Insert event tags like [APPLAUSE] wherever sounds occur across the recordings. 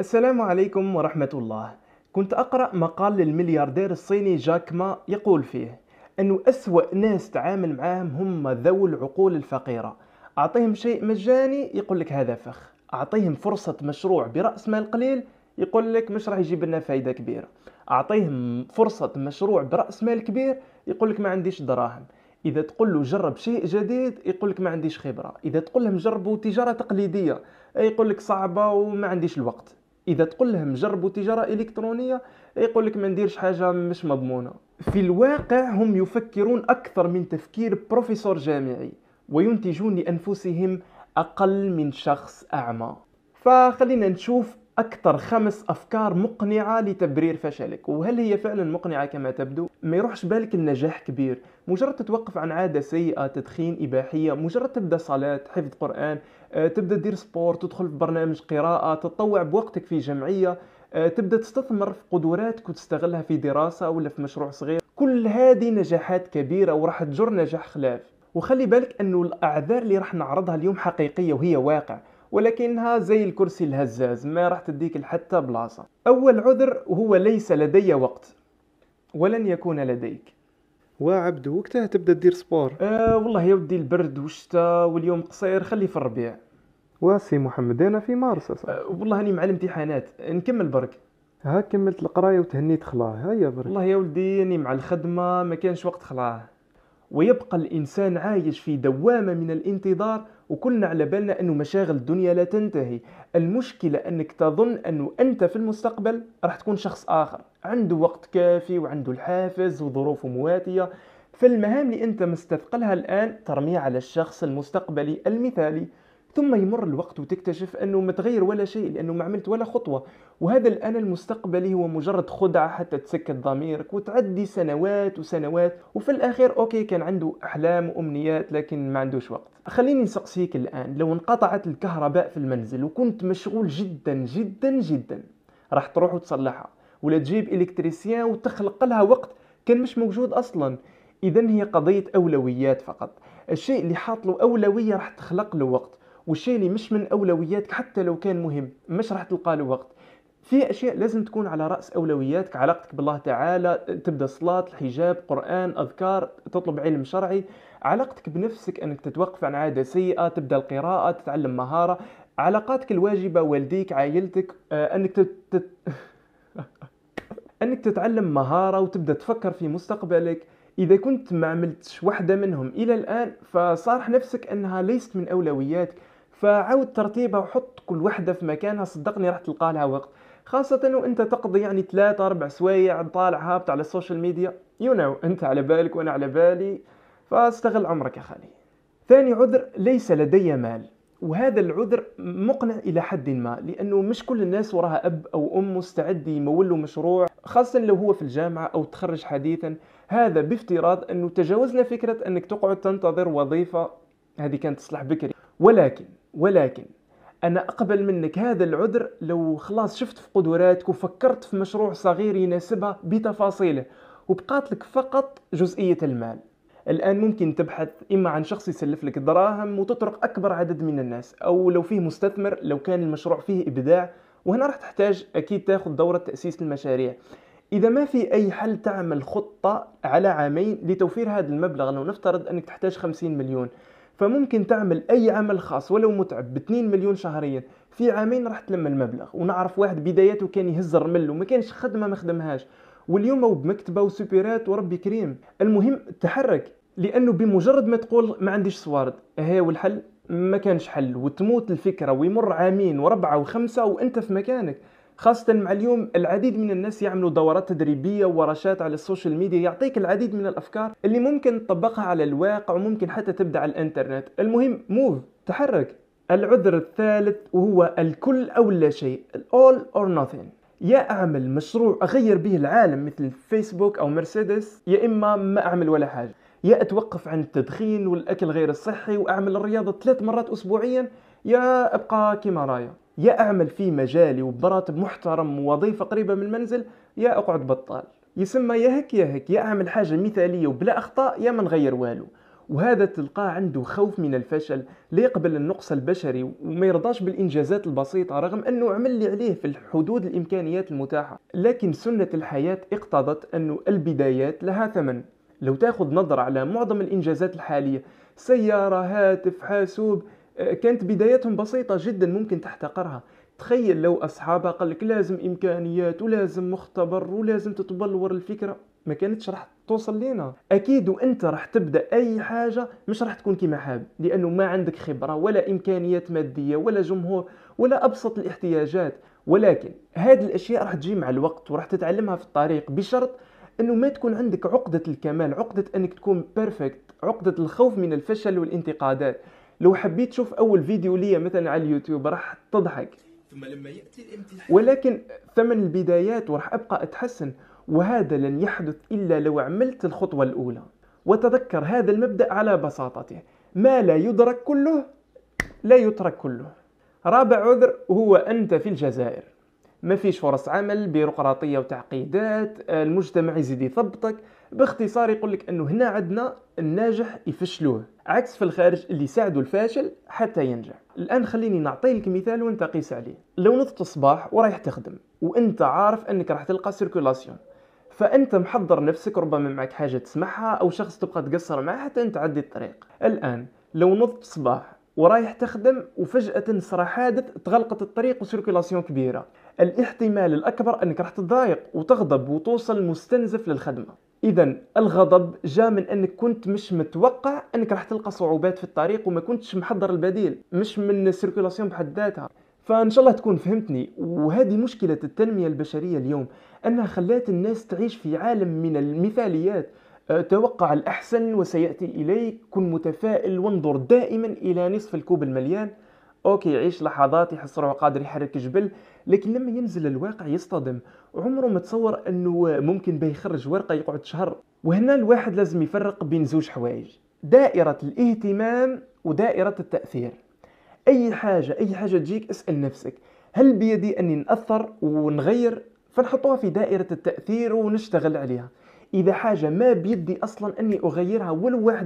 السلام عليكم ورحمة الله كنت أقرأ مقال للملياردير الصيني جاك ما يقول فيه أنه أسوأ ناس تعامل معاهم هم ذوي العقول الفقيرة أعطيهم شيء مجاني يقول لك هذا فخ أعطيهم فرصة مشروع برأس مال قليل يقول لك مش راح يجيب لنا فايدة كبيرة أعطيهم فرصة مشروع برأس مال كبير يقول لك ما عنديش دراهم إذا تقول له جرب شيء جديد يقول لك ما عنديش خبرة إذا تقول لهم جربوا تجارة تقليدية يقول لك صعبة وما عنديش الوقت اذا تقول لهم جربوا تجاره الكترونيه يقول لك ما نديرش حاجه مش مضمونه في الواقع هم يفكرون اكثر من تفكير بروفيسور جامعي وينتجون لانفسهم اقل من شخص اعمى فخلينا نشوف اكثر خمس افكار مقنعه لتبرير فشلك وهل هي فعلا مقنعه كما تبدو ما يروحش بالك النجاح كبير مجرد تتوقف عن عاده سيئه تدخين اباحيه مجرد تبدا صلاه حفظ قران آه، تبدا دير سبور تدخل في برنامج قراءه تطوع بوقتك في جمعيه آه، تبدا تستثمر في قدراتك وتستغلها في دراسه ولا في مشروع صغير كل هذه نجاحات كبيره وراح تجر نجاح خلاف وخلي بالك انه الاعذار اللي راح نعرضها اليوم حقيقيه وهي واقع ولكنها زي الكرسي الهزاز ما راح تديك لحتى بلاصه اول عذر هو ليس لدي وقت ولن يكون لديك وعبد وقتها تبدا دير سبور آه والله يا ودي البرد والشتاء واليوم قصير خليه في الربيع واسي محمد انا في مارس آه والله راني مع الامتحانات نكمل برك ها كملت القرايه وتهنيت خلاه هيا برك والله يا ولدي راني مع الخدمه ما كانش وقت خلاه ويبقى الإنسان عايش في دوامة من الانتظار وكلنا على بالنا أنه مشاغل الدنيا لا تنتهي المشكلة أنك تظن أنه أنت في المستقبل راح تكون شخص آخر عنده وقت كافي وعنده الحافز وظروفه مواتية فالمهام اللي أنت مستثقلها الآن ترميها على الشخص المستقبلي المثالي ثم يمر الوقت وتكتشف انه ما تغير ولا شيء لانه ما عملت ولا خطوه وهذا الانا المستقبلي هو مجرد خدعه حتى تسكت ضميرك وتعدي سنوات وسنوات وفي الاخير اوكي كان عنده احلام وامنيات لكن ما عندوش وقت خليني نسقسيك الان لو انقطعت الكهرباء في المنزل وكنت مشغول جدا جدا جدا راح تروح وتصلحها ولا تجيب الكتريسيان وتخلق لها وقت كان مش موجود اصلا اذا هي قضيه اولويات فقط الشيء اللي حاط له اولويه راح تخلق له وقت والشيء اللي مش من اولوياتك حتى لو كان مهم مش راح تلقى له وقت في اشياء لازم تكون على راس اولوياتك علاقتك بالله تعالى تبدا الصلاه الحجاب قران اذكار تطلب علم شرعي علاقتك بنفسك انك تتوقف عن عاده سيئه تبدا القراءه تتعلم مهاره علاقاتك الواجبه والديك عائلتك آه، انك تت... [LAUGHS] انك تتعلم مهاره وتبدا تفكر في مستقبلك اذا كنت ما عملتش واحده منهم الى الان فصارح نفسك انها ليست من اولوياتك فعاود ترتيبها وحط كل وحده في مكانها صدقني راح تلقى لها وقت خاصة وانت تقضي يعني ثلاثة أربع سوايع طالع هابط على السوشيال ميديا يو نو انت على بالك وانا على بالي فاستغل عمرك يا خالي ثاني عذر ليس لدي مال وهذا العذر مقنع الى حد ما لانه مش كل الناس وراها اب او ام مستعد يمول مشروع خاصه لو هو في الجامعه او تخرج حديثا هذا بافتراض انه تجاوزنا فكره انك تقعد تنتظر وظيفه هذه كانت تصلح بكري ولكن ولكن انا اقبل منك هذا العذر لو خلاص شفت في قدراتك وفكرت في مشروع صغير يناسبها بتفاصيله وبقات لك فقط جزئيه المال الان ممكن تبحث اما عن شخص يسلف لك دراهم وتطرق اكبر عدد من الناس او لو فيه مستثمر لو كان المشروع فيه ابداع وهنا راح تحتاج اكيد تاخذ دوره تاسيس المشاريع إذا ما في أي حل تعمل خطة على عامين لتوفير هذا المبلغ لو نفترض أنك تحتاج 50 مليون فممكن تعمل اي عمل خاص ولو متعب ب 2 مليون شهريا في عامين راح تلم المبلغ ونعرف واحد بداياته كان يهز الرمل وما كانش خدمه ما خدمهاش واليوم هو بمكتبه وسوبيرات وربي كريم المهم تحرك لانه بمجرد ما تقول ما عنديش صوارد اهي والحل ما كانش حل وتموت الفكره ويمر عامين وربعه وخمسه وانت في مكانك خاصة مع اليوم العديد من الناس يعملوا دورات تدريبية وورشات على السوشيال ميديا يعطيك العديد من الأفكار اللي ممكن تطبقها على الواقع وممكن حتى تبدأ على الإنترنت المهم موف تحرك العذر الثالث وهو الكل أو لا شيء all or nothing يا أعمل مشروع أغير به العالم مثل فيسبوك أو مرسيدس يا إما ما أعمل ولا حاجة يا أتوقف عن التدخين والأكل غير الصحي وأعمل الرياضة ثلاث مرات أسبوعيا يا أبقى كما رايا يا أعمل في مجالي وبراتب محترم ووظيفة قريبة من المنزل يا أقعد بطال يسمى يا هك يا هك يا أعمل حاجة مثالية وبلا أخطاء يا ما نغير والو وهذا تلقاه عنده خوف من الفشل لا يقبل النقص البشري وما يرضاش بالإنجازات البسيطة رغم أنه عمل اللي عليه في حدود الإمكانيات المتاحة لكن سنة الحياة اقتضت أن البدايات لها ثمن لو تاخذ نظرة على معظم الإنجازات الحالية سيارة هاتف حاسوب كانت بداياتهم بسيطة جدا ممكن تحتقرها تخيل لو أصحابها قال لك لازم إمكانيات ولازم مختبر ولازم تتبلور الفكرة ما كانتش راح توصل لينا اكيد وانت راح تبدا اي حاجه مش راح تكون كما حاب لانه ما عندك خبره ولا امكانيات ماديه ولا جمهور ولا ابسط الاحتياجات ولكن هذه الاشياء راح تجي مع الوقت وراح تتعلمها في الطريق بشرط انه ما تكون عندك عقده الكمال عقده انك تكون بيرفكت عقده الخوف من الفشل والانتقادات لو حبيت تشوف اول فيديو ليا مثلا على اليوتيوب راح تضحك ثم لما ياتي الامتحان ولكن ثمن البدايات وراح ابقى اتحسن وهذا لن يحدث الا لو عملت الخطوه الاولى وتذكر هذا المبدا على بساطته ما لا يدرك كله لا يترك كله رابع عذر هو انت في الجزائر ما فيش فرص عمل بيروقراطيه وتعقيدات المجتمع يزيد يثبطك باختصار يقول لك انه هنا عندنا الناجح يفشلوه عكس في الخارج اللي يساعدوا الفاشل حتى ينجح الان خليني نعطي لك مثال وانت قيس عليه لو نضت الصباح ورايح تخدم وانت عارف انك راح تلقى سيركولاسيون فانت محضر نفسك ربما معك حاجه تسمعها او شخص تبقى تقصر معه حتى انت تعدي الطريق الان لو نضت الصباح ورايح تخدم وفجاه صرا حادث تغلقت الطريق وسيركولاسيون كبيره الاحتمال الاكبر انك راح تضايق وتغضب وتوصل مستنزف للخدمه اذا الغضب جاء من انك كنت مش متوقع انك راح تلقى صعوبات في الطريق وما كنتش محضر البديل مش من السيركولاسيون بحد ذاتها فان شاء الله تكون فهمتني وهذه مشكله التنميه البشريه اليوم انها خلات الناس تعيش في عالم من المثاليات أه، توقع الأحسن وسيأتي إليك كن متفائل وانظر دائما إلى نصف الكوب المليان اوكي يعيش لحظات يحس روحه قادر يحرك جبل لكن لما ينزل الواقع يصطدم وعمره ما تصور انه ممكن باه يخرج ورقه يقعد شهر وهنا الواحد لازم يفرق بين زوج حوايج دائره الاهتمام ودائره التاثير اي حاجه اي حاجه تجيك اسال نفسك هل بيدي اني ناثر ونغير فنحطوها في دائره التاثير ونشتغل عليها اذا حاجه ما بيدي اصلا اني اغيرها ولو 1%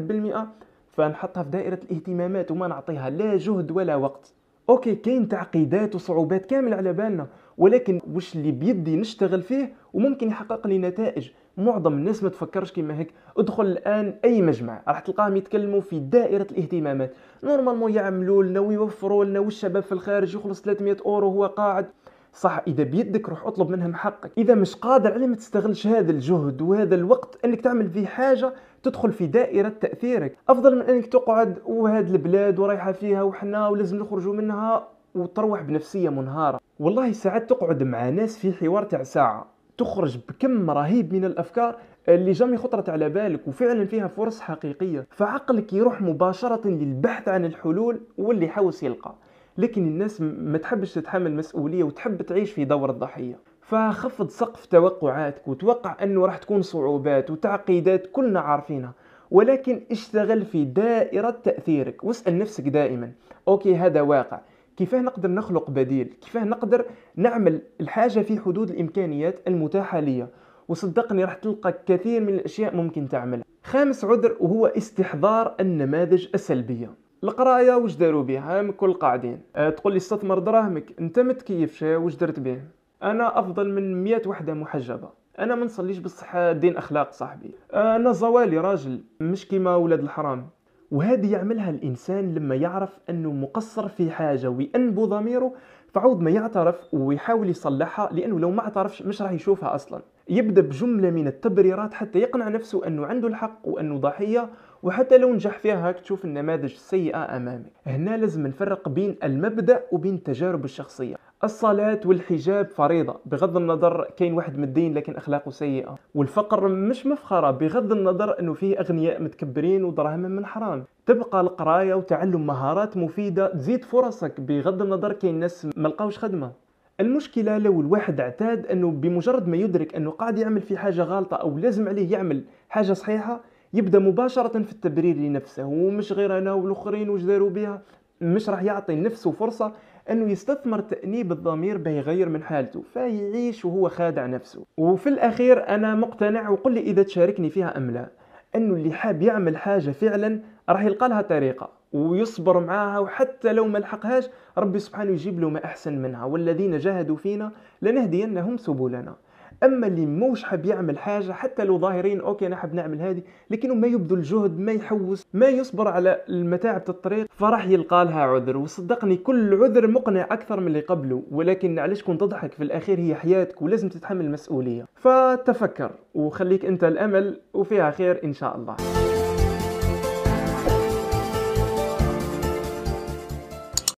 فنحطها في دائره الاهتمامات وما نعطيها لا جهد ولا وقت اوكي كاين تعقيدات وصعوبات كامل على بالنا ولكن واش اللي بيدي نشتغل فيه وممكن يحقق لي نتائج معظم الناس ما تفكرش كيما هيك ادخل الان اي مجمع راح تلقاهم يتكلموا في دائره الاهتمامات نورمالمون يعملوا لنا ويوفروا لنا والشباب في الخارج يخلص 300 اورو وهو قاعد صح اذا بيدك روح اطلب منهم حقك اذا مش قادر عليه ما تستغلش هذا الجهد وهذا الوقت انك تعمل فيه حاجه تدخل في دائرة تأثيرك أفضل من أنك تقعد وهاد البلاد ورايحة فيها وحنا ولازم نخرجوا منها وتروح بنفسية منهارة والله ساعات تقعد مع ناس في حوار تاع ساعة تخرج بكم رهيب من الافكار اللي جامي خطرت على بالك وفعلا فيها فرص حقيقيه فعقلك يروح مباشره للبحث عن الحلول واللي يحوس يلقى لكن الناس ما تحبش تتحمل مسؤولية وتحب تعيش في دور الضحية فخفض سقف توقعاتك وتوقع أنه راح تكون صعوبات وتعقيدات كلنا عارفينها ولكن اشتغل في دائرة تأثيرك واسأل نفسك دائما أوكي هذا واقع كيفاه نقدر نخلق بديل كيفاه نقدر نعمل الحاجة في حدود الإمكانيات المتاحة لي وصدقني راح تلقى كثير من الأشياء ممكن تعملها خامس عذر وهو استحضار النماذج السلبية القرايه واش داروا بها كل قاعدين أه، تقول لي استثمر دراهمك انت ما تكيفش واش درت به انا افضل من 100 وحده محجبه انا ما نصليش بالصحة دين اخلاق صاحبي أه، انا زوالي راجل مش كيما ولاد الحرام وهذه يعملها الانسان لما يعرف انه مقصر في حاجه وينبو ضميره فعود ما يعترف ويحاول يصلحها لانه لو ما اعترفش مش راح يشوفها اصلا يبدا بجمله من التبريرات حتى يقنع نفسه انه عنده الحق وانه ضحيه وحتى لو نجح فيها هاك تشوف النماذج السيئه امامك هنا لازم نفرق بين المبدا وبين التجارب الشخصيه الصلاة والحجاب فريضة بغض النظر كاين واحد مدين لكن أخلاقه سيئة والفقر مش مفخرة بغض النظر أنه فيه أغنياء متكبرين ودراهم من حرام تبقى القراية وتعلم مهارات مفيدة تزيد فرصك بغض النظر كاين ناس ملقاوش خدمة المشكلة لو الواحد اعتاد أنه بمجرد ما يدرك أنه قاعد يعمل في حاجة غلطة أو لازم عليه يعمل حاجة صحيحة يبدا مباشره في التبرير لنفسه ومش غير انا والاخرين واش داروا بها مش راح يعطي نفسه فرصه انه يستثمر تانيب الضمير باه يغير من حالته فيعيش وهو خادع نفسه وفي الاخير انا مقتنع وقل لي اذا تشاركني فيها ام لا انه اللي حاب يعمل حاجه فعلا راح يلقى لها طريقه ويصبر معاها وحتى لو ما لحقهاش ربي سبحانه يجيب له ما احسن منها والذين جاهدوا فينا لنهدينهم سبلنا اما اللي موش حاب يعمل حاجه حتى لو ظاهرين اوكي انا حاب نعمل هذه لكنه ما يبذل جهد ما يحوس ما يصبر على المتاعب الطريق فراح يلقى لها عذر وصدقني كل عذر مقنع اكثر من اللي قبله ولكن علاش كنت تضحك في الاخير هي حياتك ولازم تتحمل المسؤوليه فتفكر وخليك انت الامل وفيها خير ان شاء الله